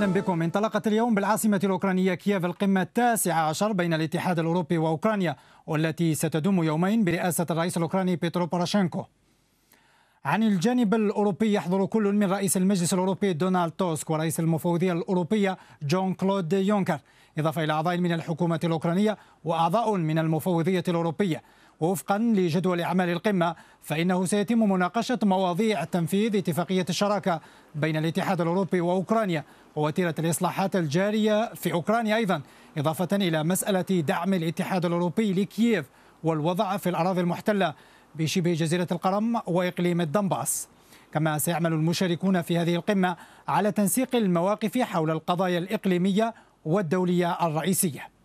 اهلا بكم انطلقت اليوم بالعاصمه الاوكرانيه كييف القمه التاسعه عشر بين الاتحاد الاوروبي واوكرانيا والتي ستدوم يومين برئاسه الرئيس الاوكراني بيترو بوراشينكو. عن الجانب الاوروبي يحضر كل من رئيس المجلس الاوروبي دونالد توسك ورئيس المفوضيه الاوروبيه جون كلود يونكر، اضافه الى اعضاء من الحكومه الاوكرانيه واعضاء من المفوضيه الاوروبيه. وفقا لجدول أعمال القمة فإنه سيتم مناقشة مواضيع تنفيذ اتفاقية الشراكة بين الاتحاد الأوروبي وأوكرانيا ووتيرة الإصلاحات الجارية في أوكرانيا أيضا إضافة إلى مسألة دعم الاتحاد الأوروبي لكييف والوضع في الأراضي المحتلة بشبه جزيرة القرم وإقليم الدنباس كما سيعمل المشاركون في هذه القمة على تنسيق المواقف حول القضايا الإقليمية والدولية الرئيسية